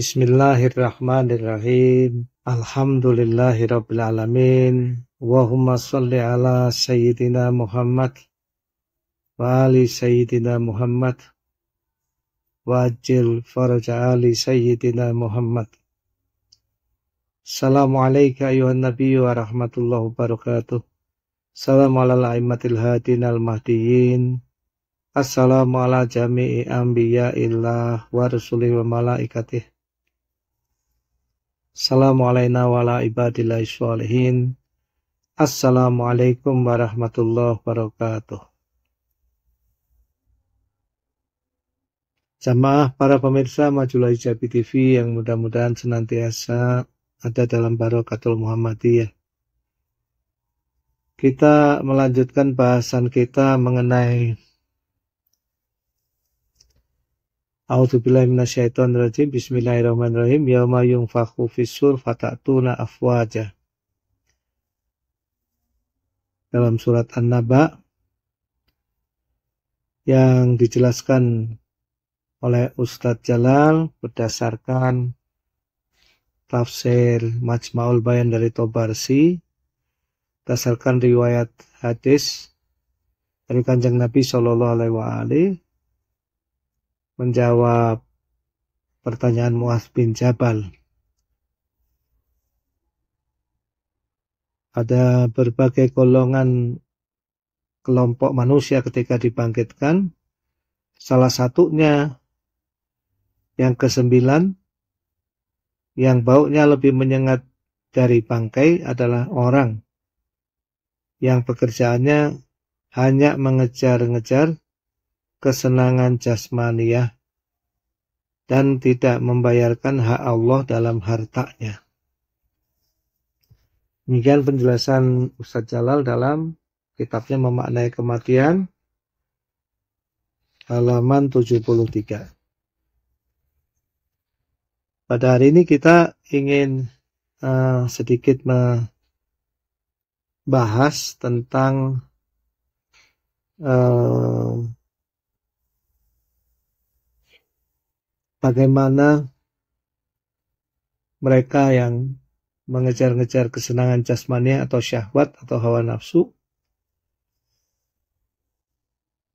Bismillahirrahmanirrahim. Alhamdulillahirabbil alamin. Wahumma shalli ala sayyidina Muhammad wa ali sayyidina Muhammad wa ajil faraja ali sayyidina Muhammad. Assalamu alayka ayuhan nabiyyu wa rahmatullahi wabarakatuh. Salam ala al-aimatil hadin al-mahdiyin. Assalamu ala jami'i anbiya'illah wa rasulih wa malaikatih Assalamualaikum warahmatullahi wabarakatuh. Jamaah para pemirsa Majulah Ijabi TV yang mudah-mudahan senantiasa ada dalam barokatul Muhammadiyah. Kita melanjutkan bahasan kita mengenai A'udzubillahi rajim Bismillahirrahmanirrahim. Yauma yunfakhu fis-sur fatatuna afwaja. Dalam surat An-Naba yang dijelaskan oleh Ustadz Jalal berdasarkan tafsir Majmaul Bayan dari Tobarsi berdasarkan riwayat hadis dari kanjeng Nabi Shallallahu Alaihi menjawab pertanyaan Muaz bin Jabal. Ada berbagai golongan kelompok manusia ketika dibangkitkan. Salah satunya yang kesembilan yang baunya lebih menyengat dari bangkai adalah orang yang pekerjaannya hanya mengejar-ngejar kesenangan jasmaniah dan tidak membayarkan hak Allah dalam hartanya. Demikian penjelasan Ustadz Jalal dalam kitabnya memaknai kematian halaman 73. Pada hari ini kita ingin uh, sedikit membahas tentang uh, bagaimana mereka yang mengejar-ngejar kesenangan jasmani atau syahwat atau hawa nafsu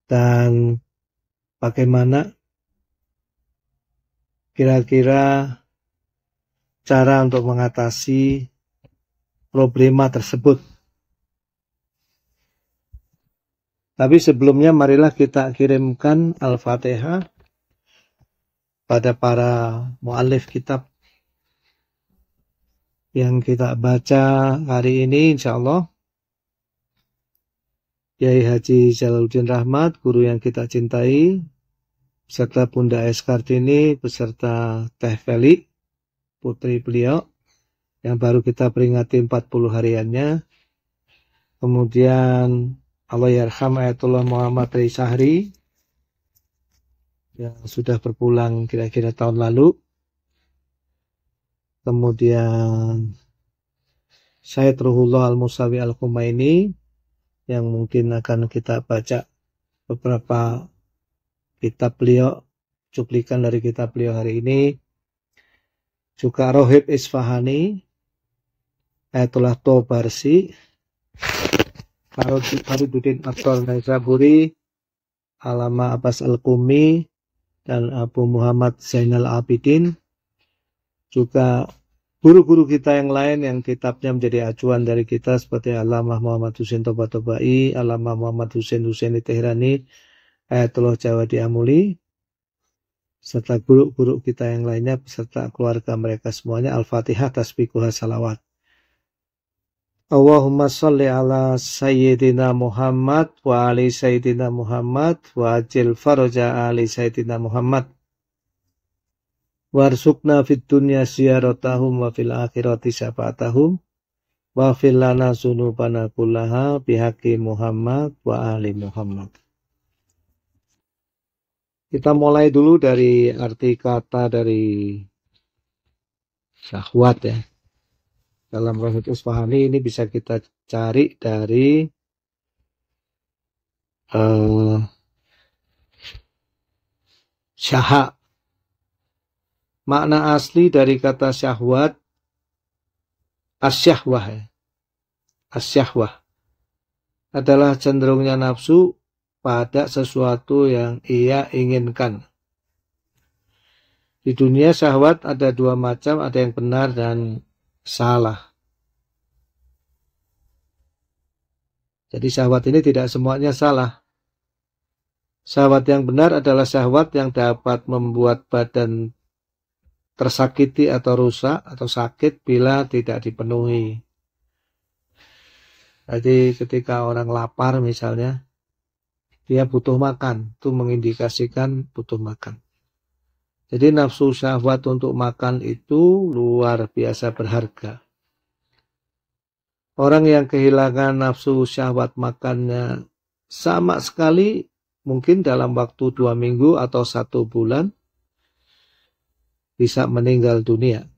dan bagaimana kira-kira cara untuk mengatasi problema tersebut. Tapi sebelumnya marilah kita kirimkan Al-Fatihah pada para mu'alif kitab yang kita baca hari ini insya Allah Yai Haji Jalaluddin Rahmat, guru yang kita cintai, beserta Bunda S. Kartini, beserta Teh Feli, putri beliau, yang baru kita peringati 40 hariannya. Kemudian Allah Yarham Ayatullah Muhammad Rizahri, yang sudah berpulang kira-kira tahun lalu. Kemudian Syed Ruhullah Al-Musawi Al-Khumaini yang mungkin akan kita baca beberapa kitab beliau, cuplikan dari kitab beliau hari ini. Juga Rohib Isfahani, Ayatullah Tobarsi, Faridudin Abdul Naisaburi, Alama Abbas al kumi dan Abu Muhammad Zainal Abidin juga guru-guru kita yang lain yang kitabnya menjadi acuan dari kita seperti Alamah Muhammad Husain Toba Tobai, Alamah Muhammad Husain Husaini Tehrani, Ayatullah Jawa Diamuli, serta guru-guru kita yang lainnya beserta keluarga mereka semuanya Al-Fatihah Tasbikuha Salawat. Allahumma salli ala Sayyidina Muhammad wa ali Sayyidina Muhammad wa ajil faraja ali Sayyidina Muhammad. Warsukna fid dunya siyaratahum wa fil akhirati syafaatahum wa fil lana sunubana kullaha bihaqi Muhammad wa ali Muhammad. Kita mulai dulu dari arti kata dari syahwat ya dalam Rohit Usfahani ini bisa kita cari dari uh, syaha. Makna asli dari kata syahwat asyahwah ya. Asyahwah adalah cenderungnya nafsu pada sesuatu yang ia inginkan. Di dunia syahwat ada dua macam, ada yang benar dan salah. Jadi syahwat ini tidak semuanya salah. Syahwat yang benar adalah syahwat yang dapat membuat badan tersakiti atau rusak atau sakit bila tidak dipenuhi. Jadi ketika orang lapar misalnya, dia butuh makan, itu mengindikasikan butuh makan. Jadi nafsu syahwat untuk makan itu luar biasa berharga. Orang yang kehilangan nafsu syahwat makannya sama sekali mungkin dalam waktu dua minggu atau satu bulan bisa meninggal dunia.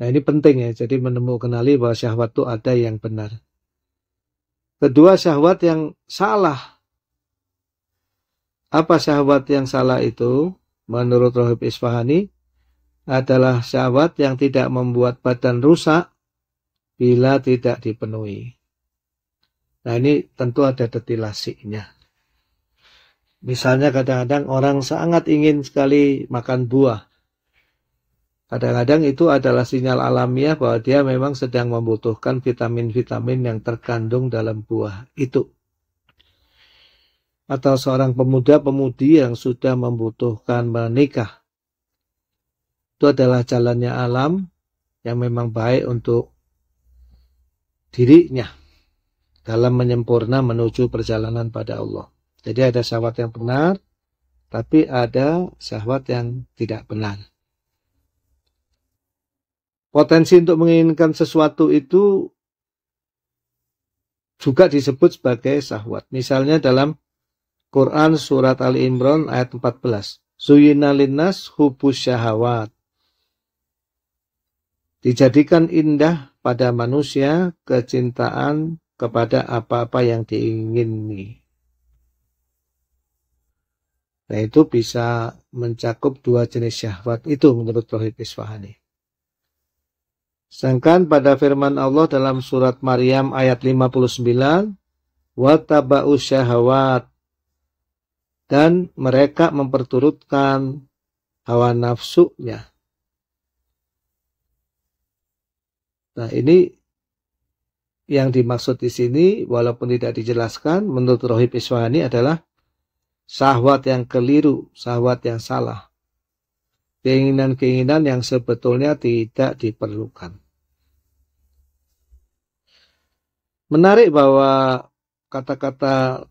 Nah ini penting ya, jadi menemukan kenali bahwa syahwat itu ada yang benar. Kedua syahwat yang salah apa syahwat yang salah itu? Menurut Rohib Isfahani, adalah syahwat yang tidak membuat badan rusak bila tidak dipenuhi. Nah ini tentu ada detilasinya. Misalnya kadang-kadang orang sangat ingin sekali makan buah. Kadang-kadang itu adalah sinyal alamiah bahwa dia memang sedang membutuhkan vitamin-vitamin yang terkandung dalam buah itu atau seorang pemuda-pemudi yang sudah membutuhkan menikah. Itu adalah jalannya alam yang memang baik untuk dirinya dalam menyempurna menuju perjalanan pada Allah. Jadi ada syahwat yang benar, tapi ada syahwat yang tidak benar. Potensi untuk menginginkan sesuatu itu juga disebut sebagai syahwat. Misalnya dalam Quran Surat Ali Imran ayat 14. Zuyina linnas hubus syahawat. Dijadikan indah pada manusia kecintaan kepada apa-apa yang diingini. Nah itu bisa mencakup dua jenis syahwat itu menurut Rohib Isfahani. Sedangkan pada firman Allah dalam surat Maryam ayat 59, Watabau syahwat dan mereka memperturutkan hawa nafsunya. Nah, ini yang dimaksud di sini walaupun tidak dijelaskan menurut Rohib Iswani adalah sahwat yang keliru, sahwat yang salah. Keinginan-keinginan yang sebetulnya tidak diperlukan. Menarik bahwa kata-kata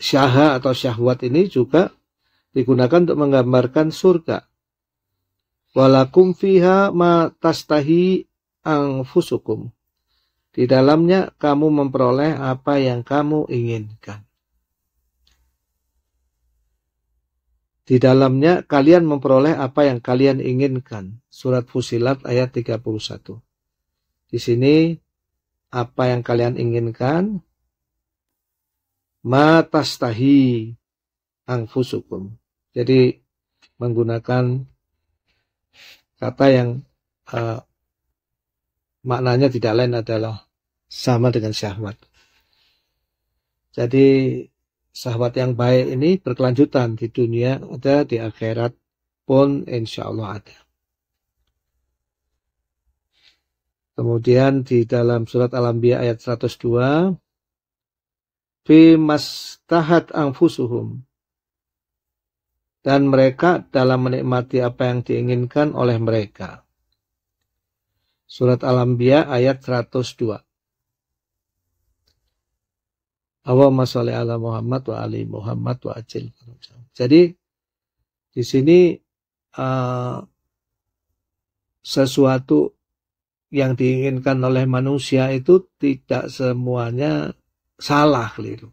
syaha atau syahwat ini juga digunakan untuk menggambarkan surga. Walakum fiha ma tastahi fusukum. Di dalamnya kamu memperoleh apa yang kamu inginkan. Di dalamnya kalian memperoleh apa yang kalian inginkan. Surat Fusilat ayat 31. Di sini apa yang kalian inginkan matastahi angfusukum. Jadi menggunakan kata yang uh, maknanya tidak lain adalah sama dengan syahwat. Jadi syahwat yang baik ini berkelanjutan di dunia ada di akhirat pun insya Allah ada. Kemudian di dalam surat Al-Anbiya ayat 102 fi mastahat anfusuhum dan mereka dalam menikmati apa yang diinginkan oleh mereka. Surat Al-Anbiya ayat 102. Allahumma sholli ala Muhammad wa ali Muhammad wa ajil. Jadi di sini uh, sesuatu yang diinginkan oleh manusia itu tidak semuanya Salah keliru.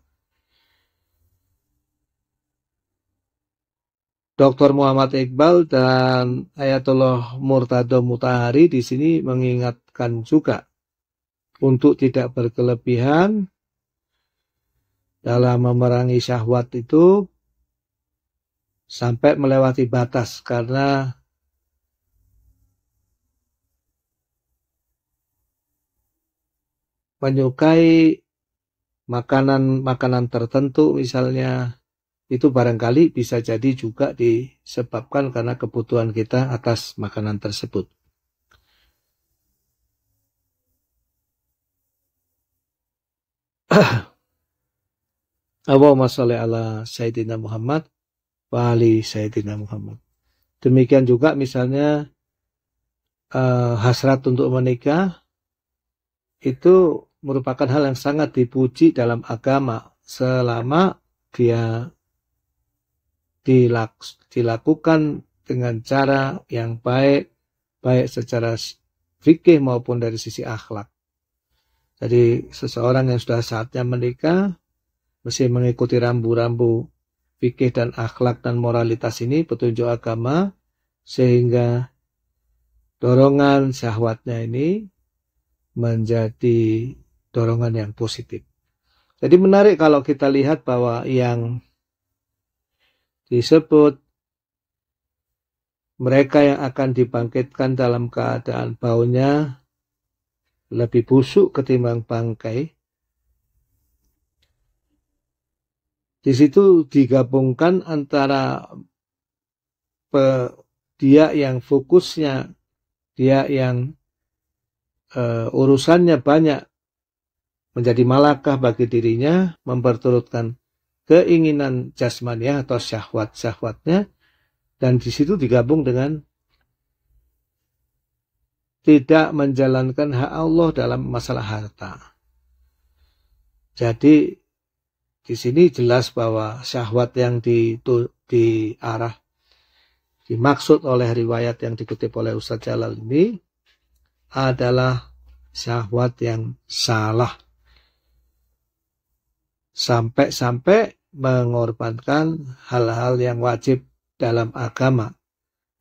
Dr. Muhammad Iqbal dan Ayatullah Murtado Mutahari di sini mengingatkan juga untuk tidak berkelebihan dalam memerangi syahwat itu sampai melewati batas karena menyukai makanan-makanan tertentu misalnya itu barangkali bisa jadi juga disebabkan karena kebutuhan kita atas makanan tersebut. Allahumma sholli ala Sayyidina Muhammad wa ali Sayyidina Muhammad. Demikian juga misalnya uh, hasrat untuk menikah itu merupakan hal yang sangat dipuji dalam agama selama dia dilakukan dengan cara yang baik, baik secara fikih maupun dari sisi akhlak. Jadi seseorang yang sudah saatnya menikah mesti mengikuti rambu-rambu fikih dan akhlak dan moralitas ini petunjuk agama sehingga dorongan syahwatnya ini menjadi dorongan yang positif. Jadi menarik kalau kita lihat bahwa yang disebut mereka yang akan dibangkitkan dalam keadaan baunya lebih busuk ketimbang bangkai. Di situ digabungkan antara dia yang fokusnya, dia yang uh, urusannya banyak menjadi malakah bagi dirinya, memperturutkan keinginan jasmania atau syahwat-syahwatnya, dan di situ digabung dengan tidak menjalankan hak Allah dalam masalah harta. Jadi di sini jelas bahwa syahwat yang di, di dimaksud oleh riwayat yang dikutip oleh Ustaz Jalal ini adalah syahwat yang salah sampai-sampai mengorbankan hal-hal yang wajib dalam agama.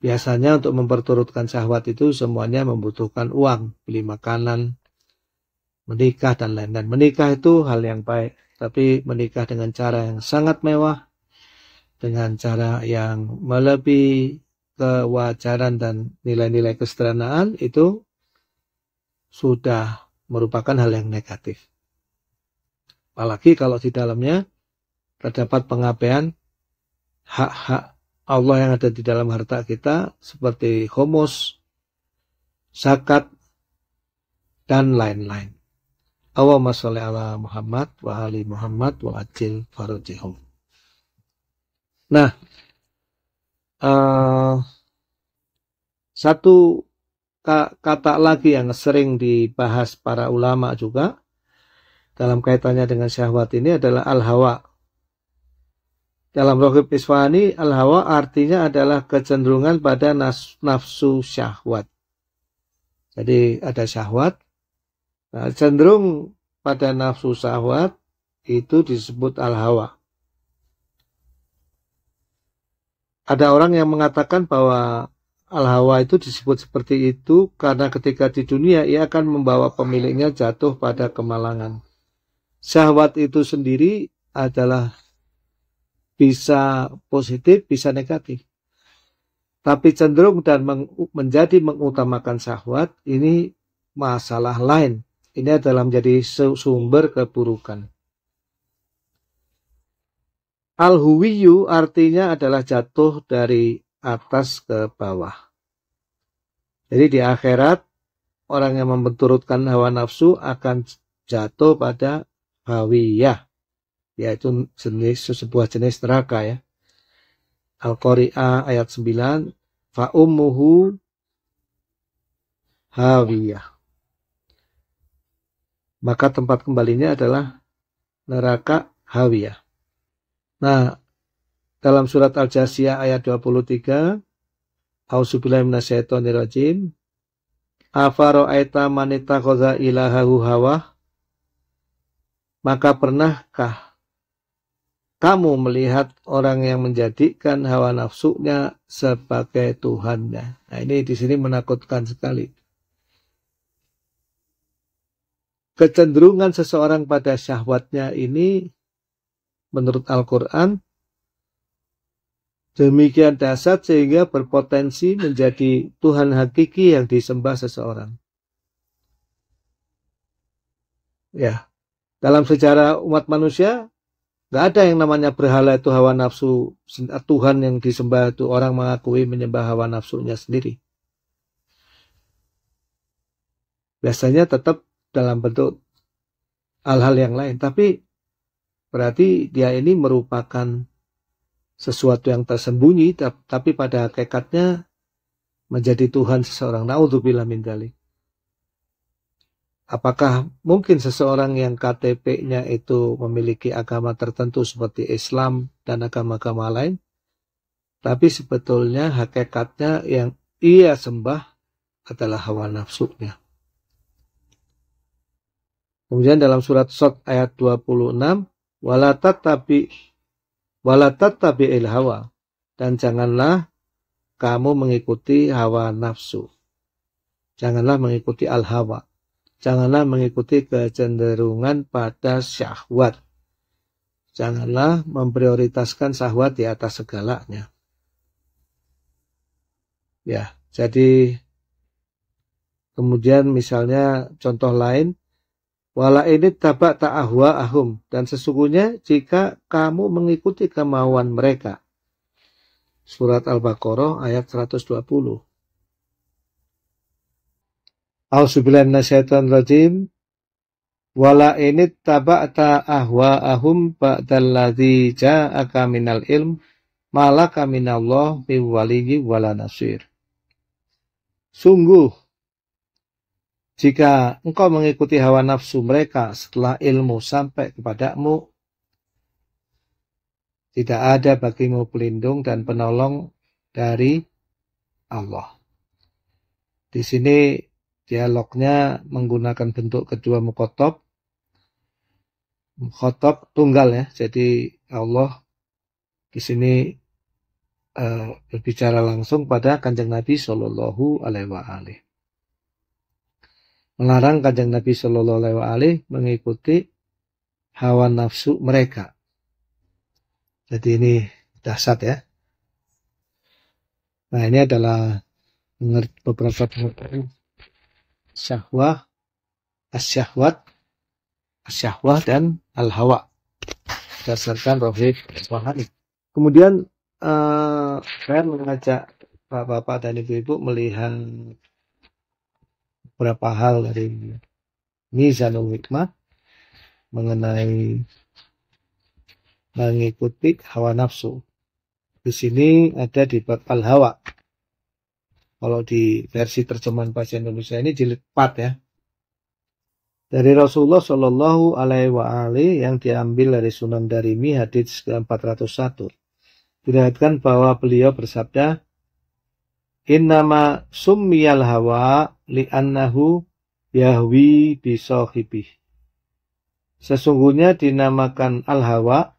Biasanya untuk memperturutkan syahwat itu semuanya membutuhkan uang, beli makanan, menikah dan lain-lain. Menikah itu hal yang baik, tapi menikah dengan cara yang sangat mewah, dengan cara yang melebihi kewajaran dan nilai-nilai kesederhanaan itu sudah merupakan hal yang negatif. Apalagi kalau di dalamnya terdapat pengabaian hak-hak Allah yang ada di dalam harta kita seperti homos, zakat, dan lain-lain. Allahumma sholli ala Muhammad wa ali Muhammad wa ajil farajihum. Nah, uh, satu kata lagi yang sering dibahas para ulama juga dalam kaitannya dengan syahwat ini adalah al-hawa. Dalam rohib Iswani al-hawa artinya adalah kecenderungan pada nafsu syahwat. Jadi ada syahwat, nah, cenderung pada nafsu syahwat itu disebut al-hawa. Ada orang yang mengatakan bahwa al-hawa itu disebut seperti itu karena ketika di dunia ia akan membawa pemiliknya jatuh pada kemalangan. Syahwat itu sendiri adalah bisa positif, bisa negatif. Tapi cenderung dan meng, menjadi mengutamakan syahwat ini masalah lain. Ini adalah menjadi sumber keburukan. Al-huwiyu artinya adalah jatuh dari atas ke bawah. Jadi di akhirat orang yang membenturutkan hawa nafsu akan jatuh pada hawiyah yaitu jenis sebuah jenis neraka ya. Al-Qari'ah ayat 9 fa ummuhu hawiyah. Maka tempat kembalinya adalah neraka hawiyah. Nah, dalam surat Al-Jasiyah ayat 23 Auzubillahi minasyaitonirrajim Afaro'aita manita ilaha ilahahu hawah maka pernahkah kamu melihat orang yang menjadikan hawa nafsunya sebagai Tuhannya? Nah ini di sini menakutkan sekali. Kecenderungan seseorang pada syahwatnya ini menurut Al-Quran demikian dasar sehingga berpotensi menjadi Tuhan hakiki yang disembah seseorang. Ya, dalam sejarah umat manusia, nggak ada yang namanya berhala itu hawa nafsu. Tuhan yang disembah itu orang mengakui menyembah hawa nafsunya sendiri. Biasanya tetap dalam bentuk hal-hal yang lain. Tapi berarti dia ini merupakan sesuatu yang tersembunyi tapi pada hakikatnya menjadi Tuhan seseorang. Naudzubillah min dalik. Apakah mungkin seseorang yang KTP-nya itu memiliki agama tertentu seperti Islam dan agama-agama lain? Tapi sebetulnya hakikatnya yang ia sembah adalah hawa nafsunya. Kemudian dalam surat Sot ayat 26, walatat tapi walatat tapi il hawa dan janganlah kamu mengikuti hawa nafsu. Janganlah mengikuti al hawa Janganlah mengikuti kecenderungan pada syahwat. Janganlah memprioritaskan syahwat di atas segalanya. Ya, jadi kemudian misalnya contoh lain Wala ini tabak ta'ahwa ahum. Dan sesungguhnya jika kamu mengikuti kemauan mereka. Surat Al-Baqarah ayat 120 rajim. Wala ini taba'ta ahwa'ahum ba'dalladzi ja'aka minal ilm malaka minallah biwaliyi wala nasir. Sungguh, jika engkau mengikuti hawa nafsu mereka setelah ilmu sampai kepadamu, tidak ada bagimu pelindung dan penolong dari Allah. Di sini dialognya menggunakan bentuk kedua mukotob mukhotob tunggal ya. Jadi Allah di sini uh, berbicara langsung pada kanjeng Nabi Shallallahu Alaihi Wasallam. Melarang kanjeng Nabi Shallallahu Alaihi Wasallam mengikuti hawa nafsu mereka. Jadi ini dahsyat ya. Nah ini adalah beberapa pengertian syahwah, asyahwat, asyahwah dan al-hawa berdasarkan Rohid Wahani. Kemudian uh, saya mengajak bapak-bapak dan ibu-ibu melihat beberapa hal dari Mizanul Hikmah mengenai mengikuti hawa nafsu. Di sini ada di bab al-hawa. Kalau di versi terjemahan bahasa Indonesia ini jilid 4 ya. Dari Rasulullah Shallallahu Alaihi Wasallam yang diambil dari Sunan Darimi hadits ke 401. Diriwayatkan bahwa beliau bersabda, Innama summiyal hawa li'annahu yahwi bisohibih. Sesungguhnya dinamakan al-hawa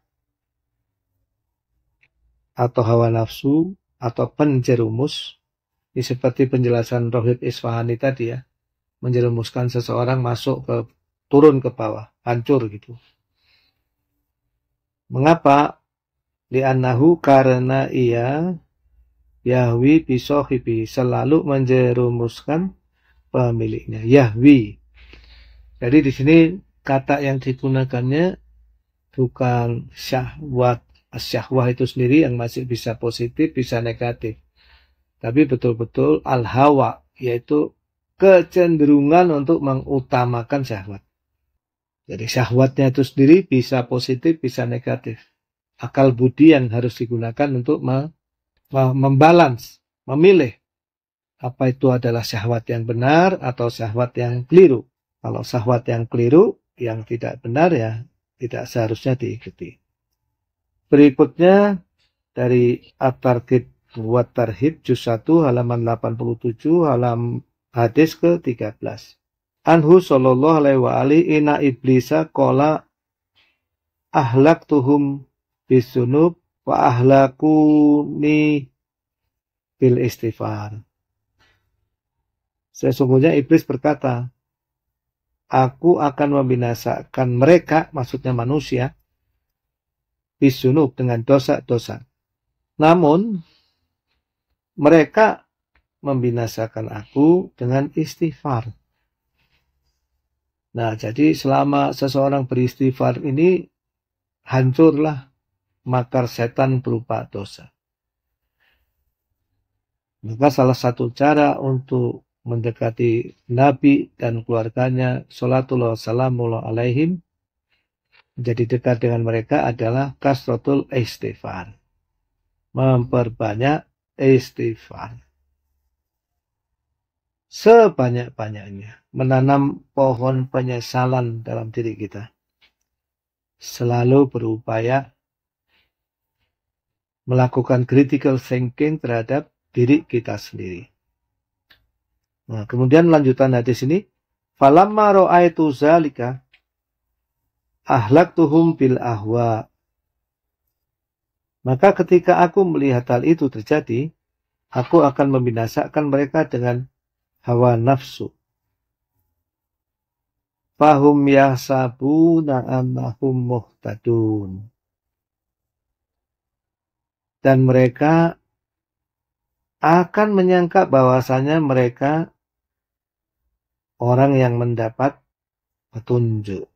atau hawa nafsu atau penjerumus ini seperti penjelasan Rohib Isfahani tadi ya, menjerumuskan seseorang masuk ke turun ke bawah, hancur gitu. Mengapa? Li'annahu karena ia Yahwi bisohibi selalu menjerumuskan pemiliknya. Yahwi. Jadi di sini kata yang digunakannya bukan syahwat. Syahwah itu sendiri yang masih bisa positif, bisa negatif tapi betul-betul al-hawa, yaitu kecenderungan untuk mengutamakan syahwat. Jadi syahwatnya itu sendiri bisa positif, bisa negatif. Akal budi yang harus digunakan untuk membalance, memilih apa itu adalah syahwat yang benar atau syahwat yang keliru. Kalau syahwat yang keliru, yang tidak benar ya tidak seharusnya diikuti. Berikutnya dari at buat tarhib juz 1 halaman 87 halaman hadis ke-13. Anhu sallallahu alaihi wa ali ina iblisa kola ahlak tuhum bisunub wa ahlakuni bil istighfar. Sesungguhnya iblis berkata, aku akan membinasakan mereka, maksudnya manusia, bisunub dengan dosa-dosa. Namun, mereka membinasakan aku dengan istighfar. Nah, jadi selama seseorang beristighfar ini hancurlah makar setan berupa dosa. Maka salah satu cara untuk mendekati Nabi dan keluarganya salatullah salamullah alaihim menjadi dekat dengan mereka adalah kasrotul istighfar memperbanyak istighfar. Sebanyak-banyaknya menanam pohon penyesalan dalam diri kita. Selalu berupaya melakukan critical thinking terhadap diri kita sendiri. Nah, kemudian lanjutan hadis ini, falamma ra'aitu zalika ahlak ahlaktuhum bil ahwa maka ketika aku melihat hal itu terjadi, aku akan membinasakan mereka dengan hawa nafsu. Fahum yasabu annahum muhtadun. Dan mereka akan menyangka bahwasanya mereka orang yang mendapat petunjuk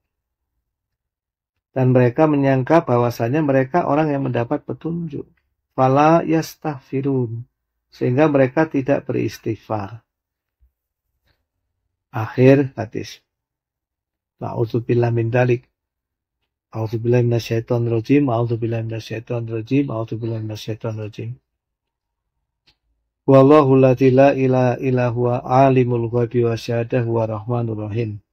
dan mereka menyangka bahwasanya mereka orang yang mendapat petunjuk. Fala yastahfirun, sehingga mereka tidak beristighfar. Akhir hadis. Ma'udzubillah min dalik. A'udzubillah minasyaitonir rajim, a'udzubillah minasyaitonir rajim, a'udzubillah syaitan rojim. Wallahu la ila ilahuwa alimul ghaibi wa syahadah wa rahmanur rahim.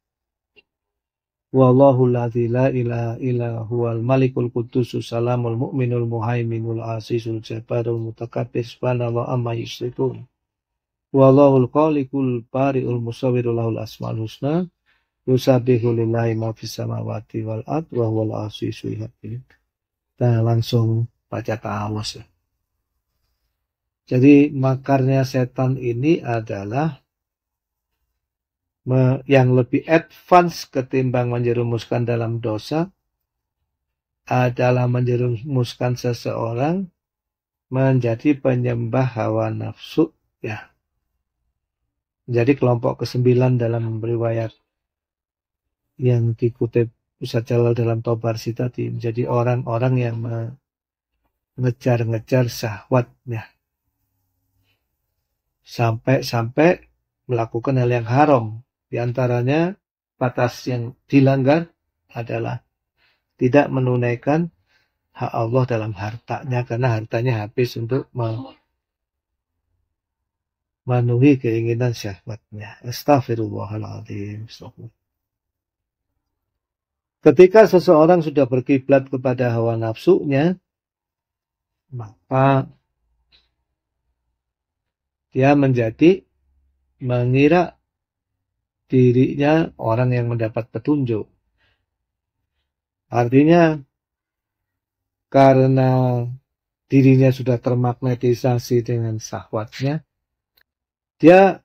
Wallahu ladzi la ilaha illa huwal malikul qudusus salamul mu'minul muhaiminul azizul jabarul mutakabbir subhanallah amma Wallahu al-qalikul bari'ul musawwirul lahul asmaul husna. Yusabihu lillahi ma fis samawati wal ard wa huwal azizul hakim. Kita langsung baca ta'awuz. Jadi makarnya setan ini adalah yang lebih advance ketimbang menjerumuskan dalam dosa adalah eh, menjerumuskan seseorang menjadi penyembah hawa nafsu ya jadi kelompok kesembilan dalam riwayat yang dikutip Ustaz Jalal dalam Tobarsi tadi menjadi orang-orang yang mengejar-ngejar syahwatnya sampai-sampai melakukan hal yang haram di antaranya batas yang dilanggar adalah tidak menunaikan hak Allah dalam hartanya karena hartanya habis untuk memenuhi keinginan syahwatnya. Astagfirullahaladzim. Ketika seseorang sudah berkiblat kepada hawa nafsunya, maka dia menjadi mengira dirinya orang yang mendapat petunjuk. Artinya, karena dirinya sudah termagnetisasi dengan syahwatnya, dia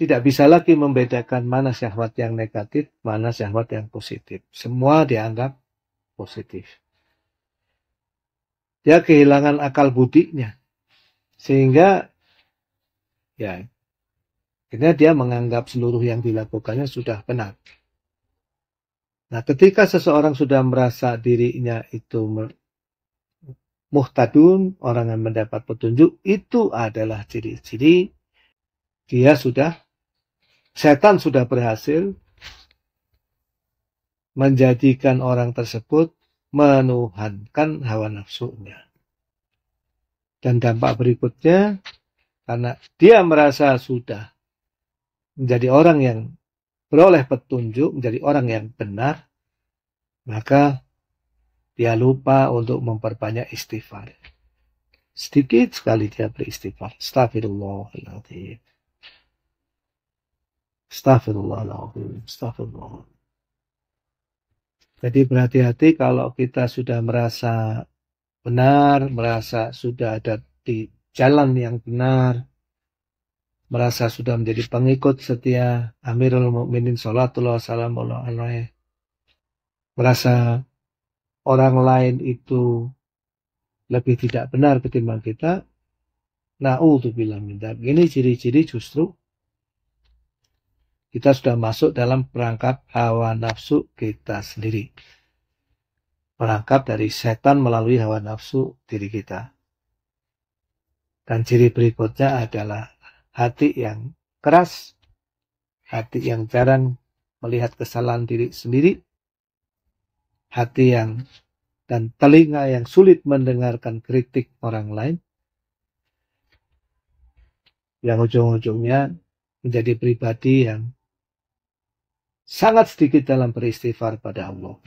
tidak bisa lagi membedakan mana syahwat yang negatif, mana syahwat yang positif. Semua dianggap positif. Dia kehilangan akal budinya. Sehingga ya Akhirnya dia menganggap seluruh yang dilakukannya sudah benar. Nah, ketika seseorang sudah merasa dirinya itu muhtadun, orang yang mendapat petunjuk, itu adalah ciri-ciri dia sudah, setan sudah berhasil menjadikan orang tersebut menuhankan hawa nafsunya. Dan dampak berikutnya, karena dia merasa sudah menjadi orang yang beroleh petunjuk, menjadi orang yang benar, maka dia lupa untuk memperbanyak istighfar. Sedikit sekali dia beristighfar. Astagfirullahaladzim. Astagfirullahaladzim. Astagfirullah. Jadi berhati-hati kalau kita sudah merasa benar, merasa sudah ada di jalan yang benar, merasa sudah menjadi pengikut setia Amirul Mukminin Salatullah Salamullah Alaih. Merasa orang lain itu lebih tidak benar ketimbang kita. Na'udzubillah minta. Ini ciri-ciri justru kita sudah masuk dalam perangkap hawa nafsu kita sendiri. Perangkap dari setan melalui hawa nafsu diri kita. Dan ciri berikutnya adalah hati yang keras, hati yang jarang melihat kesalahan diri sendiri, hati yang dan telinga yang sulit mendengarkan kritik orang lain, yang ujung-ujungnya menjadi pribadi yang sangat sedikit dalam beristighfar pada Allah.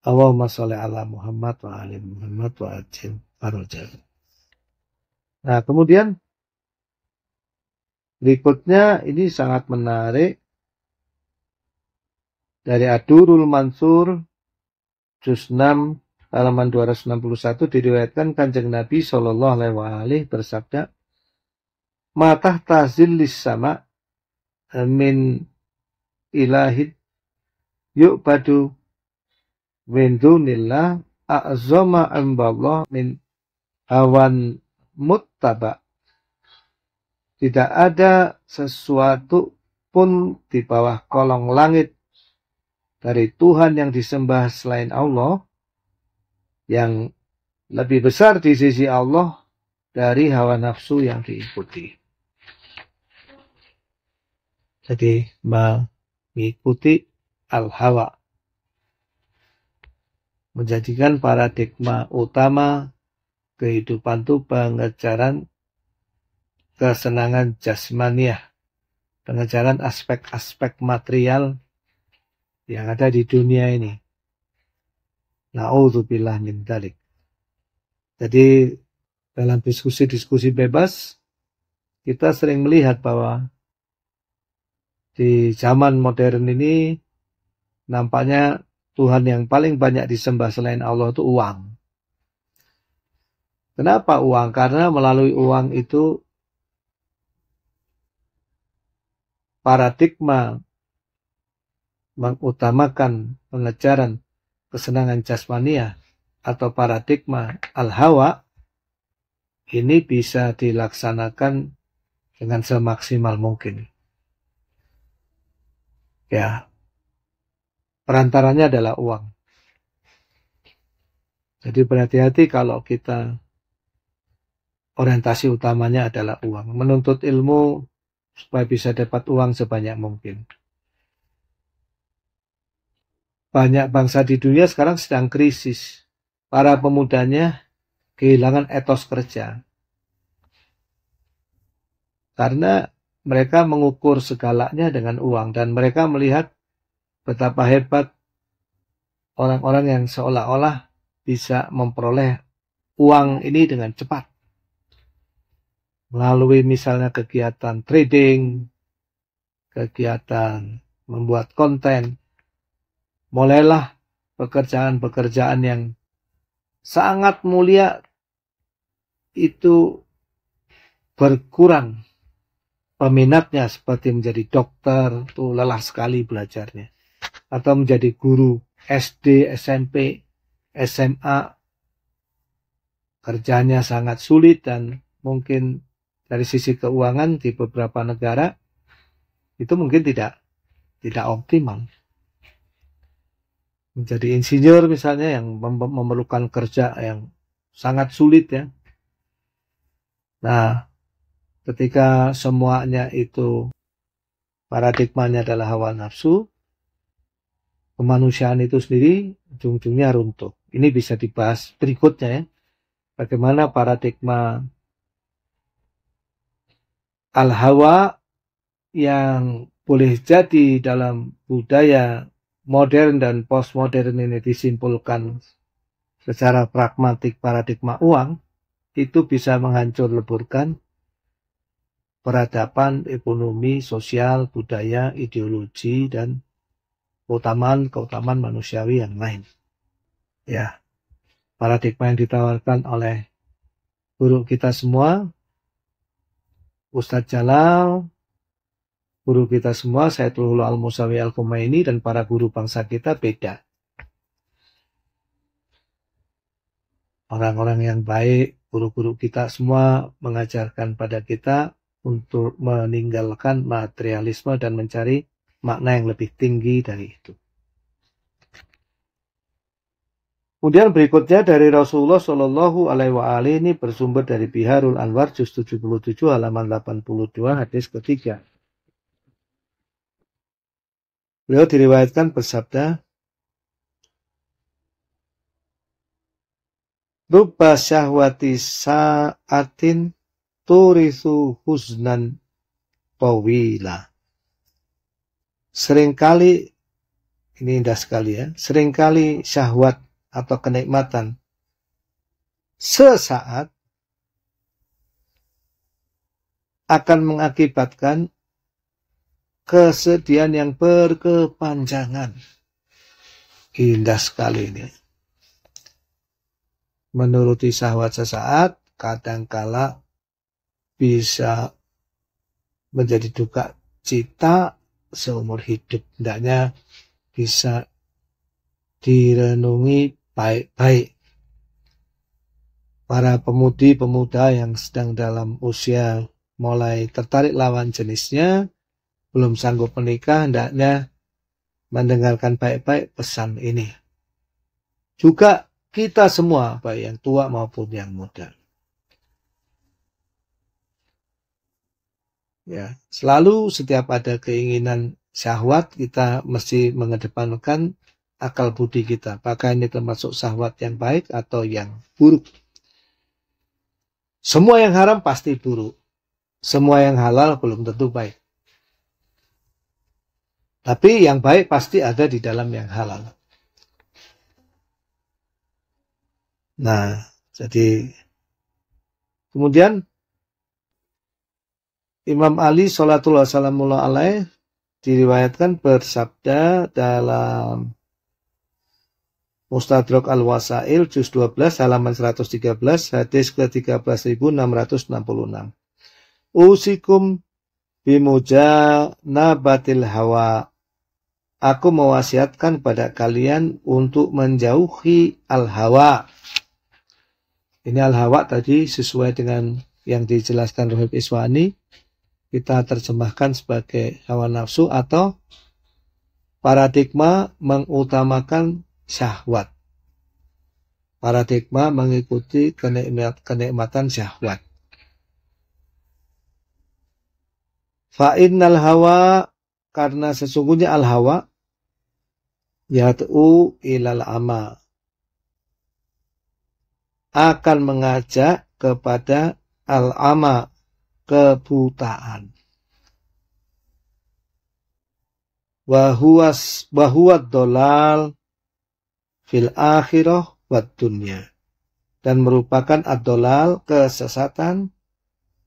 Allahumma sholli ala Muhammad wa ali Muhammad wa ajil barojah. Nah, kemudian berikutnya ini sangat menarik dari Adurul Mansur juz 6 halaman 261 diriwayatkan Kanjeng Nabi Shallallahu alaihi bersabda Matah tazil sama min ilahid yuk badu min dunillah a'zama amballah min hawan muttaba. Tidak ada sesuatu pun di bawah kolong langit dari Tuhan yang disembah selain Allah yang lebih besar di sisi Allah dari hawa nafsu yang diikuti. Jadi mengikuti al-hawa menjadikan paradigma utama kehidupan itu pengejaran kesenangan ya pengejaran aspek-aspek material yang ada di dunia ini. Na'udzubillah min dalik. Jadi dalam diskusi-diskusi bebas, kita sering melihat bahwa di zaman modern ini nampaknya Tuhan yang paling banyak disembah selain Allah itu uang. Kenapa uang? Karena melalui uang itu paradigma mengutamakan pengejaran kesenangan jasmania atau paradigma al-hawa ini bisa dilaksanakan dengan semaksimal mungkin. Ya, perantaranya adalah uang. Jadi berhati-hati kalau kita orientasi utamanya adalah uang. Menuntut ilmu supaya bisa dapat uang sebanyak mungkin. Banyak bangsa di dunia sekarang sedang krisis. Para pemudanya kehilangan etos kerja. Karena mereka mengukur segalanya dengan uang dan mereka melihat betapa hebat orang-orang yang seolah-olah bisa memperoleh uang ini dengan cepat melalui misalnya kegiatan trading, kegiatan membuat konten, mulailah pekerjaan-pekerjaan yang sangat mulia itu berkurang peminatnya seperti menjadi dokter tuh lelah sekali belajarnya atau menjadi guru SD, SMP, SMA kerjanya sangat sulit dan mungkin dari sisi keuangan di beberapa negara itu mungkin tidak tidak optimal. Menjadi insinyur misalnya yang memerlukan kerja yang sangat sulit ya. Nah, ketika semuanya itu paradigmanya adalah hawa nafsu, kemanusiaan itu sendiri ujung-ujungnya runtuh. Ini bisa dibahas berikutnya ya. Bagaimana paradigma al-hawa yang boleh jadi dalam budaya modern dan postmodern ini disimpulkan secara pragmatik paradigma uang itu bisa menghancur leburkan peradaban ekonomi, sosial, budaya, ideologi dan keutamaan-keutamaan manusiawi yang lain. Ya. Paradigma yang ditawarkan oleh guru kita semua Ustadz Jalal, guru kita semua, saya Hulu Al-Musawi al ini dan para guru bangsa kita beda. Orang-orang yang baik, guru-guru kita semua mengajarkan pada kita untuk meninggalkan materialisme dan mencari makna yang lebih tinggi dari itu. Kemudian berikutnya dari Rasulullah Shallallahu Alaihi Wasallam ini bersumber dari Biharul Anwar juz 77 halaman 82 hadis ketiga. Beliau diriwayatkan bersabda, "Rupa syahwati sa'atin turisu huznan powila." Seringkali, ini indah sekali ya, seringkali syahwat atau kenikmatan sesaat akan mengakibatkan kesedihan yang berkepanjangan. Indah sekali ini. Menuruti sahwat sesaat kadangkala bisa menjadi duka cita seumur hidup. tidaknya bisa direnungi, baik-baik. Para pemudi-pemuda yang sedang dalam usia mulai tertarik lawan jenisnya, belum sanggup menikah, hendaknya mendengarkan baik-baik pesan ini. Juga kita semua, baik yang tua maupun yang muda. Ya, selalu setiap ada keinginan syahwat kita mesti mengedepankan akal budi kita. Apakah ini termasuk sahwat yang baik atau yang buruk? Semua yang haram pasti buruk. Semua yang halal belum tentu baik. Tapi yang baik pasti ada di dalam yang halal. Nah, jadi kemudian Imam Ali Salatullah Salamullah Alaih diriwayatkan bersabda dalam Mustadrak Al-Wasail juz 12 halaman 113 hadis ke-13666. Usikum bimuja nabatil hawa. Aku mewasiatkan pada kalian untuk menjauhi al-hawa. Ini al-hawa tadi sesuai dengan yang dijelaskan Rohib Iswani. Kita terjemahkan sebagai hawa nafsu atau paradigma mengutamakan syahwat. Paradigma mengikuti kenikmat, kenikmatan syahwat. Fa'innal hawa karena sesungguhnya al hawa yat'u ilal ama akan mengajak kepada al ama kebutaan. Wahuas bahwa dolal fil akhirah wa dunya dan merupakan adolal kesesatan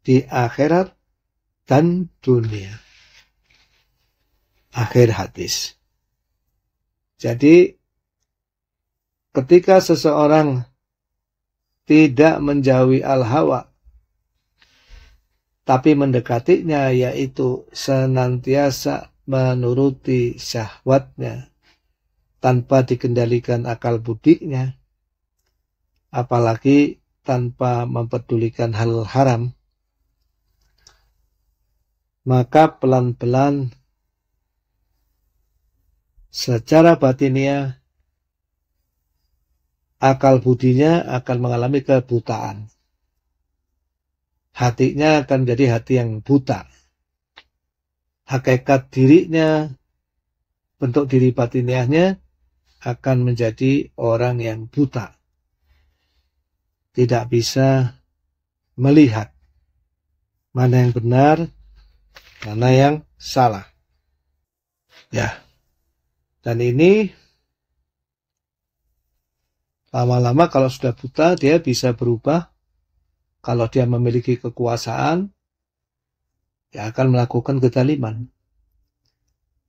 di akhirat dan dunia. Akhir hadis. Jadi ketika seseorang tidak menjauhi al-hawa tapi mendekatinya yaitu senantiasa menuruti syahwatnya tanpa dikendalikan akal budinya, apalagi tanpa mempedulikan hal haram, maka pelan-pelan secara batinia akal budinya akan mengalami kebutaan. Hatinya akan jadi hati yang buta. Hakikat dirinya, bentuk diri batiniahnya akan menjadi orang yang buta, tidak bisa melihat mana yang benar, mana yang salah. Ya, dan ini lama-lama kalau sudah buta dia bisa berubah. Kalau dia memiliki kekuasaan, dia akan melakukan kedaliman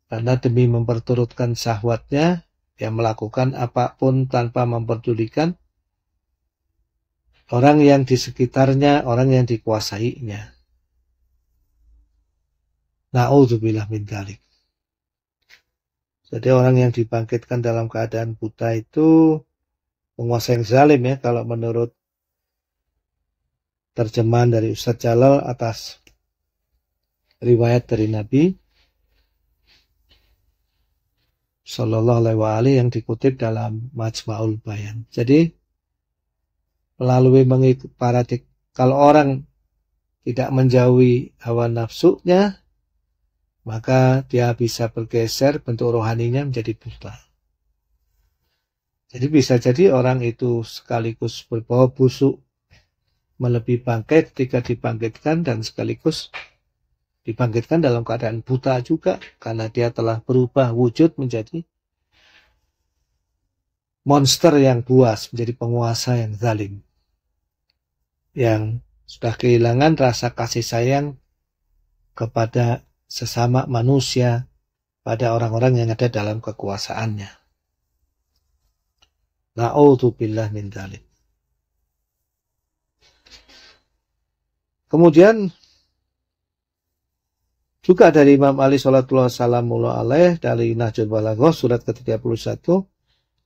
Karena demi memperturutkan syahwatnya, yang melakukan apapun tanpa memperdulikan orang yang di sekitarnya, orang yang dikuasainya. Na'udzubillah min dalik. Jadi orang yang dibangkitkan dalam keadaan buta itu penguasa yang zalim ya kalau menurut terjemahan dari Ustadz Jalal atas riwayat dari Nabi Shallallahu Alaihi Wasallam yang dikutip dalam Majmaul Bayan. Jadi melalui mengikuti paradik, kalau orang tidak menjauhi hawa nafsunya, maka dia bisa bergeser bentuk rohaninya menjadi buta. Jadi bisa jadi orang itu sekaligus berbau busuk, melebihi bangkai ketika dibangkitkan dan sekaligus dibangkitkan dalam keadaan buta juga karena dia telah berubah wujud menjadi monster yang buas menjadi penguasa yang zalim yang sudah kehilangan rasa kasih sayang kepada sesama manusia pada orang-orang yang ada dalam kekuasaannya na'udzubillah min zalim kemudian juga dari Imam Ali Salatullah Salamullah Alaih dari Nahjul Balagoh surat ke-31.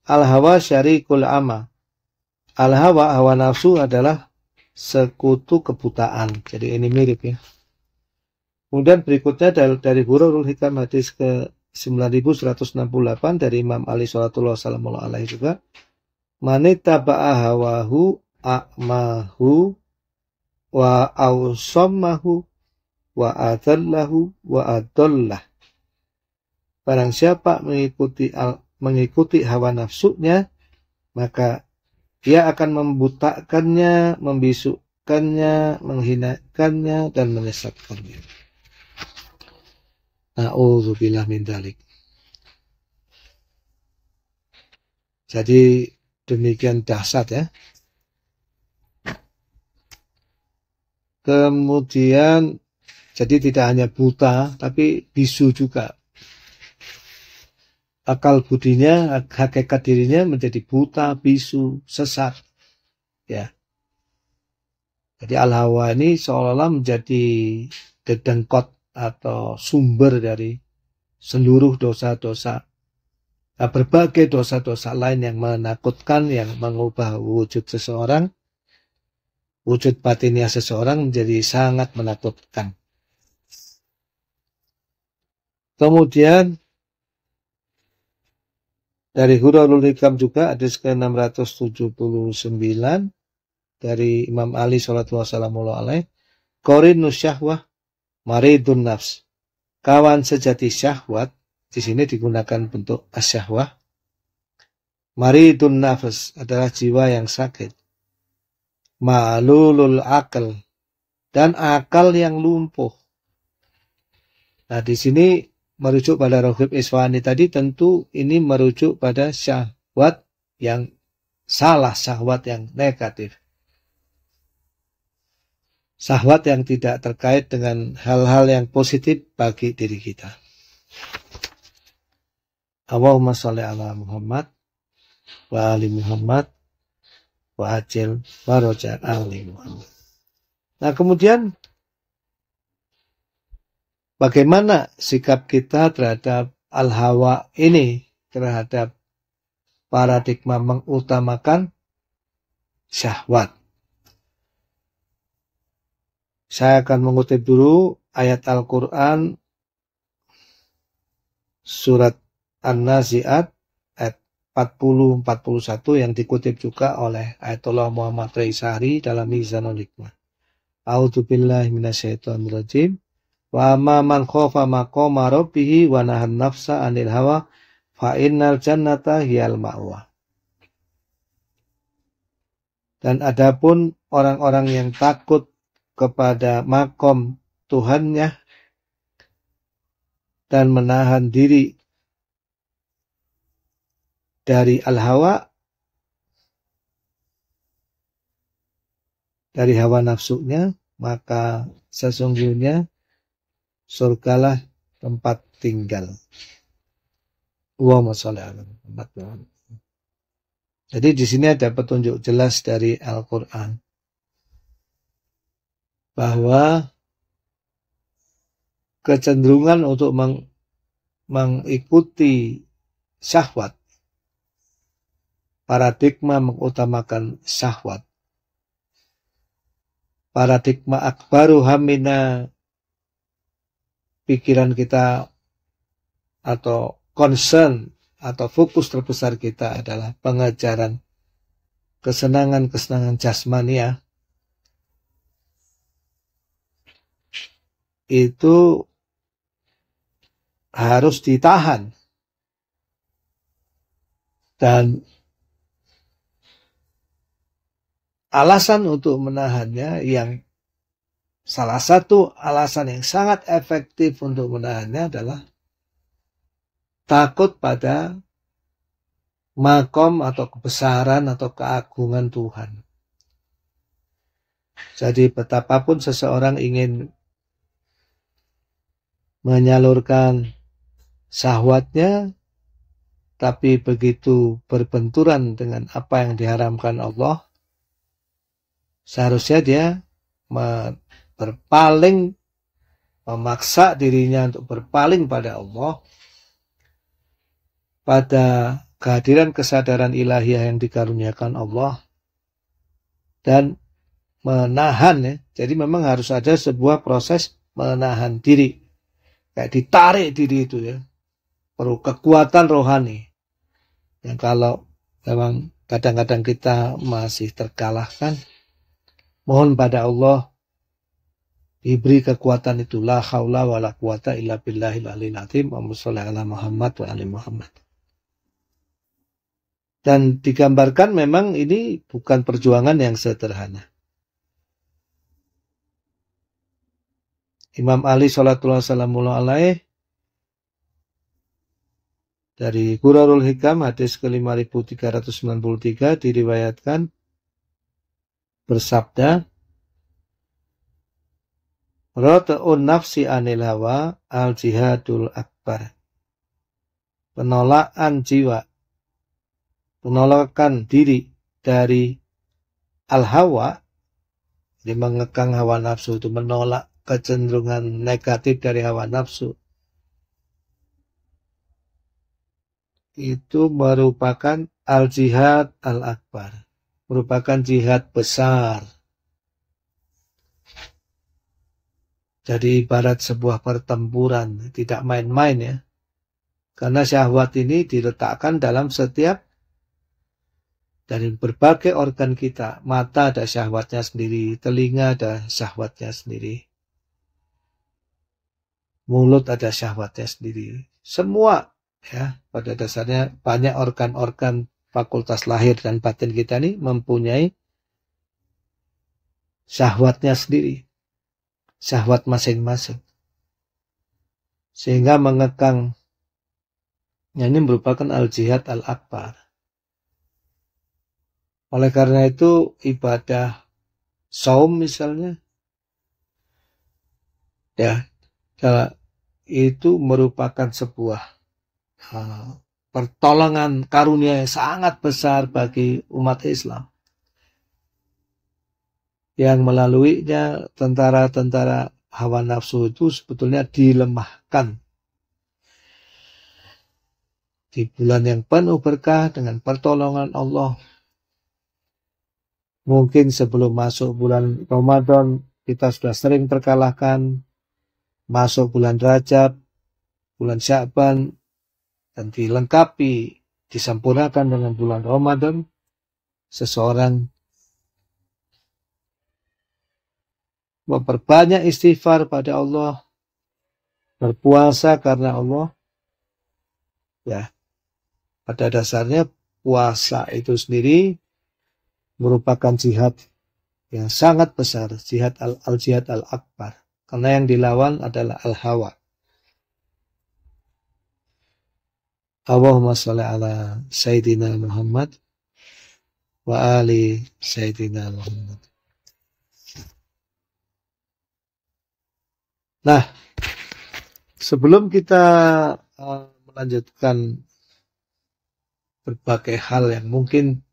Al-hawa syarikul ama. Al-hawa, hawa nafsu adalah sekutu kebutaan. Jadi ini mirip ya. Kemudian berikutnya dari, dari Hurul Hikam hadis ke 9168 dari Imam Ali Salatullah Salamullah Alaih juga. Manita ba'ahawahu a'mahu wa ausammahu wa adallahu wa adallah. Barang siapa mengikuti al, mengikuti hawa nafsunya, maka ia akan membutakannya, membisukkannya, menghinakannya, dan menyesatkannya. Na'udzubillah min dalik. Jadi demikian dahsyat ya. Kemudian jadi tidak hanya buta, tapi bisu juga. Akal budinya, hakikat dirinya menjadi buta, bisu, sesat. Ya. Jadi al-hawa ini seolah-olah menjadi dedengkot atau sumber dari seluruh dosa-dosa nah, berbagai dosa-dosa lain yang menakutkan yang mengubah wujud seseorang wujud batinnya seseorang menjadi sangat menakutkan Kemudian dari Hurarul Hikam juga ada ke-679 dari Imam Ali sallallahu alaihi wasallam syahwah maridun nafs. Kawan sejati syahwat di sini digunakan bentuk asyahwah. Maridun nafs adalah jiwa yang sakit. Malulul akal dan akal yang lumpuh. Nah, di sini merujuk pada rohib Iswani tadi tentu ini merujuk pada syahwat yang salah, syahwat yang negatif. Syahwat yang tidak terkait dengan hal-hal yang positif bagi diri kita. Allahumma sholli ala Muhammad wa ali Muhammad wa ajil wa roja ali Muhammad. Nah kemudian bagaimana sikap kita terhadap al-hawa ini, terhadap paradigma mengutamakan syahwat. Saya akan mengutip dulu ayat Al-Quran surat An-Nazi'at ayat 40-41 yang dikutip juga oleh Ayatullah Muhammad Reisari dalam Mizanul Hikmah. A'udzu billahi rajim. Wa ma man khofa maqama rabbih wa nahan nafsa 'anil hawa fa innal jannata hiyal ma'wa. Dan adapun orang-orang yang takut kepada makom Tuhannya dan menahan diri dari al-hawa dari hawa nafsunya maka sesungguhnya surgalah tempat tinggal. Allahumma sholli ala Jadi di sini ada petunjuk jelas dari Al-Qur'an bahwa kecenderungan untuk meng, mengikuti syahwat paradigma mengutamakan syahwat paradigma akbaru hamina pikiran kita atau concern atau fokus terbesar kita adalah pengejaran kesenangan-kesenangan ya itu harus ditahan dan alasan untuk menahannya yang Salah satu alasan yang sangat efektif untuk menahannya adalah takut pada makom atau kebesaran atau keagungan Tuhan. Jadi betapapun seseorang ingin menyalurkan sahwatnya, tapi begitu berbenturan dengan apa yang diharamkan Allah, seharusnya dia berpaling memaksa dirinya untuk berpaling pada Allah pada kehadiran kesadaran ilahi yang dikaruniakan Allah dan menahan ya. Jadi memang harus ada sebuah proses menahan diri. Kayak ditarik diri itu ya. Perlu kekuatan rohani. Yang kalau memang kadang-kadang kita masih terkalahkan mohon pada Allah diberi kekuatan itu la haula wala quwata illa billahil aliyil azim ala Muhammad wa ali Muhammad dan digambarkan memang ini bukan perjuangan yang sederhana Imam Ali Salatullah Salamullah Alaih dari Qurarul Hikam hadis ke-5393 diriwayatkan bersabda Rotu'un nafsi anil hawa al jihadul akbar. Penolakan jiwa, penolakan diri dari al hawa, jadi mengekang hawa nafsu itu menolak kecenderungan negatif dari hawa nafsu. Itu merupakan al jihad al akbar, merupakan jihad besar Jadi ibarat sebuah pertempuran, tidak main-main ya. Karena syahwat ini diletakkan dalam setiap dari berbagai organ kita. Mata ada syahwatnya sendiri, telinga ada syahwatnya sendiri. Mulut ada syahwatnya sendiri. Semua ya pada dasarnya banyak organ-organ fakultas lahir dan batin kita ini mempunyai syahwatnya sendiri syahwat masing-masing. Sehingga mengekang ya ini merupakan al-jihad al-akbar. Oleh karena itu ibadah saum misalnya ya, ya itu merupakan sebuah eh, pertolongan karunia yang sangat besar bagi umat Islam yang melaluinya tentara-tentara hawa nafsu itu sebetulnya dilemahkan. Di bulan yang penuh berkah dengan pertolongan Allah, mungkin sebelum masuk bulan Ramadan kita sudah sering terkalahkan, masuk bulan Rajab, bulan Sya'ban dan dilengkapi, disempurnakan dengan bulan Ramadan, seseorang memperbanyak istighfar pada Allah, berpuasa karena Allah. Ya. Pada dasarnya puasa itu sendiri merupakan jihad yang sangat besar, jihad al, al jihad al akbar. Karena yang dilawan adalah al hawa. Allahumma sholli ala sayyidina Muhammad wa ali sayyidina Muhammad. Nah, sebelum kita e, melanjutkan berbagai hal yang mungkin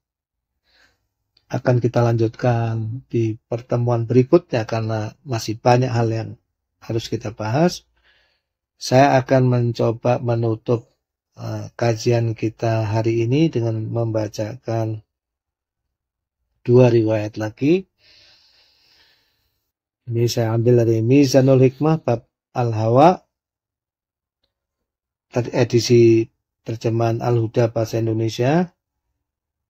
akan kita lanjutkan di pertemuan berikutnya karena masih banyak hal yang harus kita bahas. Saya akan mencoba menutup uh, kajian kita hari ini dengan membacakan dua riwayat lagi ini saya ambil dari Mizanul Hikmah bab Al-Hawa tadi edisi terjemahan Al-Huda bahasa Indonesia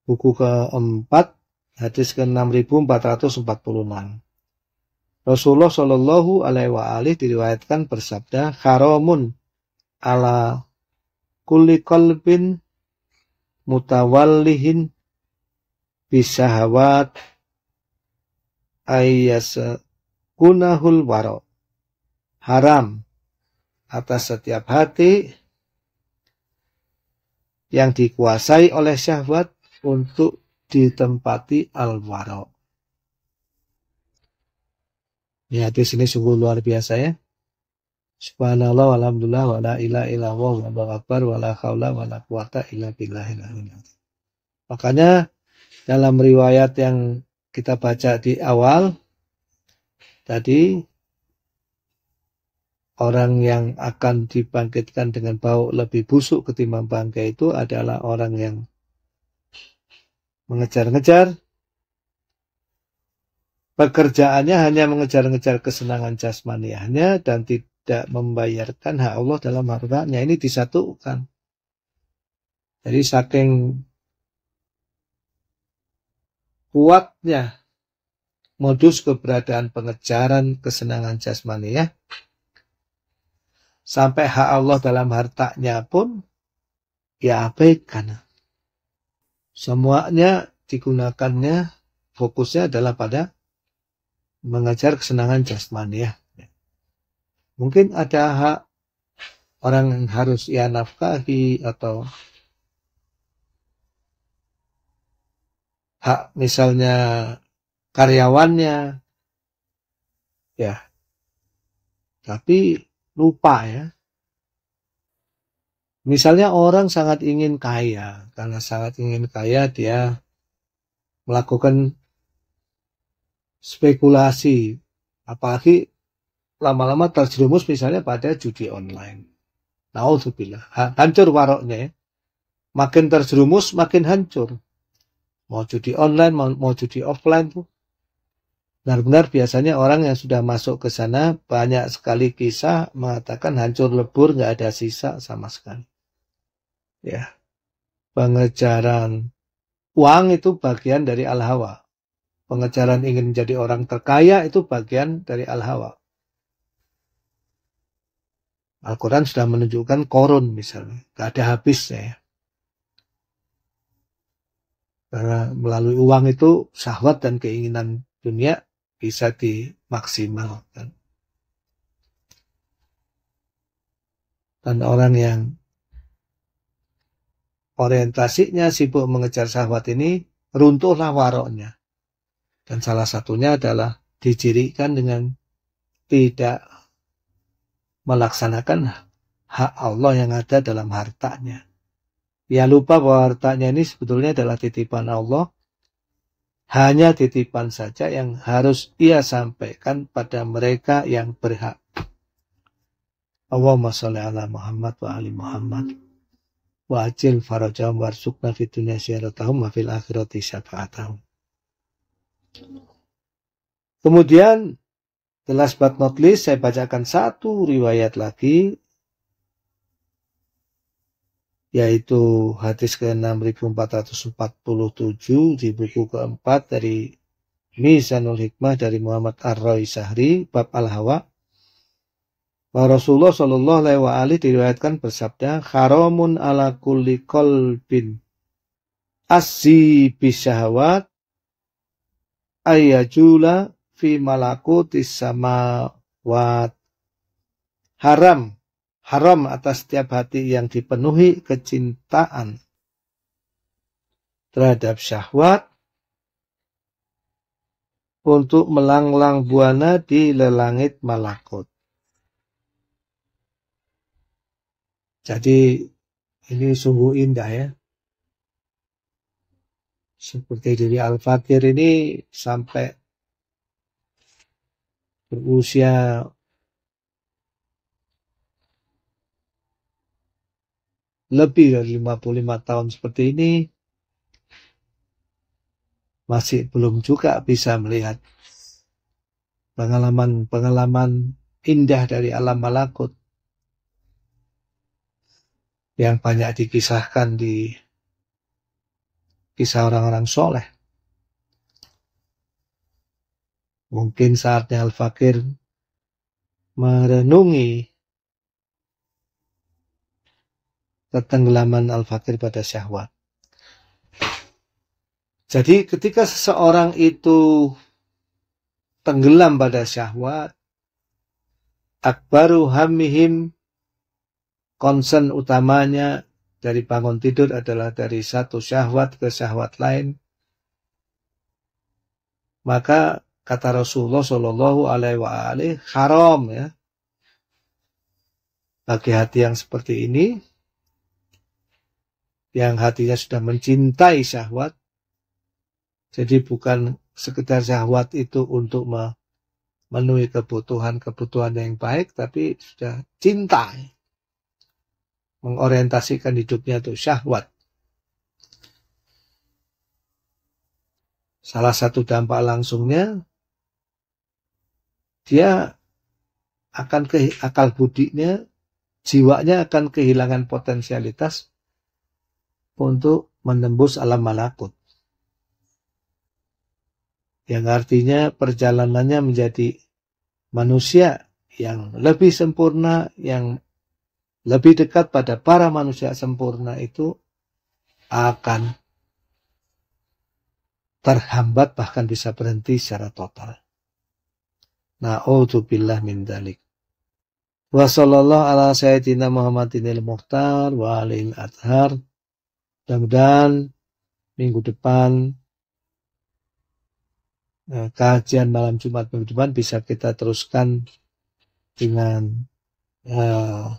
buku keempat hadis ke-6446 Rasulullah Shallallahu alaihi wa diriwayatkan bersabda haramun ala kulli qalbin mutawallihin bisahawat ayyasa kunahul waro. Haram atas setiap hati yang dikuasai oleh syahwat untuk ditempati al-waro. Ya, di sini sungguh luar biasa ya. Subhanallah, alhamdulillah, wa la ilaha illallah, wa la akbar, wa la hawla, wa la quwata illa billahi Makanya dalam riwayat yang kita baca di awal, Tadi orang yang akan dibangkitkan dengan bau lebih busuk ketimbang bangkai itu adalah orang yang mengejar-ngejar. Pekerjaannya hanya mengejar-ngejar kesenangan jasmaniahnya dan tidak membayarkan hak Allah dalam hartanya. Ini disatukan. Jadi saking kuatnya modus keberadaan pengejaran kesenangan jasmani ya. Sampai hak Allah dalam hartanya pun diabaikan. Semuanya digunakannya fokusnya adalah pada mengejar kesenangan jasmani ya. Mungkin ada hak orang yang harus ia nafkahi atau hak misalnya karyawannya, ya. Tapi lupa ya. Misalnya orang sangat ingin kaya, karena sangat ingin kaya dia melakukan spekulasi, apalagi lama-lama terjerumus misalnya pada judi online. Naudzubillah, hancur waroknya ya. Makin terjerumus, makin hancur. Mau judi online, mau judi offline tuh Benar-benar biasanya orang yang sudah masuk ke sana banyak sekali kisah mengatakan hancur lebur nggak ada sisa sama sekali. Ya, pengejaran uang itu bagian dari al-hawa. Pengejaran ingin menjadi orang terkaya itu bagian dari al-hawa. Al-Quran sudah menunjukkan korun misalnya, gak ada habisnya ya. Karena melalui uang itu syahwat dan keinginan dunia bisa dimaksimalkan. Dan orang yang orientasinya sibuk mengejar sahabat ini runtuhlah waroknya. Dan salah satunya adalah dijirikan dengan tidak melaksanakan hak Allah yang ada dalam hartanya. ya lupa bahwa hartanya ini sebetulnya adalah titipan Allah hanya titipan saja yang harus ia sampaikan pada mereka yang berhak. Allahumma sholli ala Muhammad wa ali Muhammad. Wa ajil farajam warsukna fid dunya syaratahum wa fil akhirati syafaatahum. Kemudian, the last but not least, saya bacakan satu riwayat lagi yaitu hadis ke-6447 di buku keempat dari Mizanul Hikmah dari Muhammad ar roy Sahri bab Al-Hawa bahwa Rasulullah Shallallahu Alaihi Wasallam diriwayatkan bersabda haramun ala kulli kolbin asi bisyahwat ayajula fi malakutis wat haram haram atas setiap hati yang dipenuhi kecintaan terhadap syahwat untuk melanglang buana di lelangit malakut. Jadi ini sungguh indah ya. Seperti diri Al-Fakir ini sampai berusia lebih dari 55 tahun seperti ini masih belum juga bisa melihat pengalaman-pengalaman indah dari alam malakut yang banyak dikisahkan di kisah orang-orang soleh. Mungkin saatnya Al-Fakir merenungi ketenggelaman al-fakir pada syahwat. Jadi ketika seseorang itu tenggelam pada syahwat, akbaru hamihim concern utamanya dari bangun tidur adalah dari satu syahwat ke syahwat lain. Maka kata Rasulullah Shallallahu Alaihi Wasallam haram ya bagi hati yang seperti ini yang hatinya sudah mencintai syahwat. Jadi bukan sekedar syahwat itu untuk memenuhi kebutuhan-kebutuhan yang baik, tapi sudah cinta. Mengorientasikan hidupnya itu syahwat. Salah satu dampak langsungnya, dia akan ke, akal budinya, jiwanya akan kehilangan potensialitas untuk menembus alam malakut. Yang artinya perjalanannya menjadi manusia yang lebih sempurna, yang lebih dekat pada para manusia sempurna itu akan terhambat bahkan bisa berhenti secara total. Na'udzubillah min dalik. Wassalamualaikum warahmatullahi wabarakatuh. Mudah-mudahan minggu depan eh, kajian malam Jumat minggu depan bisa kita teruskan dengan uh,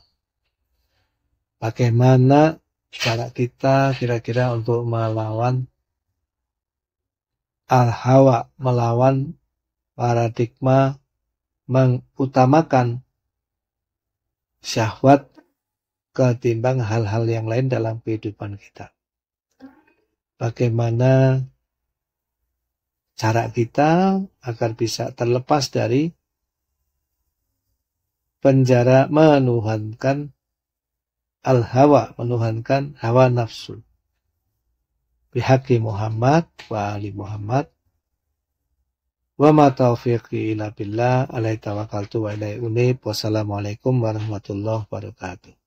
bagaimana cara kita kira-kira untuk melawan al-hawa, melawan paradigma mengutamakan syahwat ketimbang hal-hal yang lain dalam kehidupan kita bagaimana cara kita agar bisa terlepas dari penjara menuhankan al-hawa, menuhankan hawa nafsu. Bihaki Muhammad wali Muhammad wa ma taufiqi ila billah alaih tawakaltu wa ilaih unib wassalamualaikum warahmatullahi wabarakatuh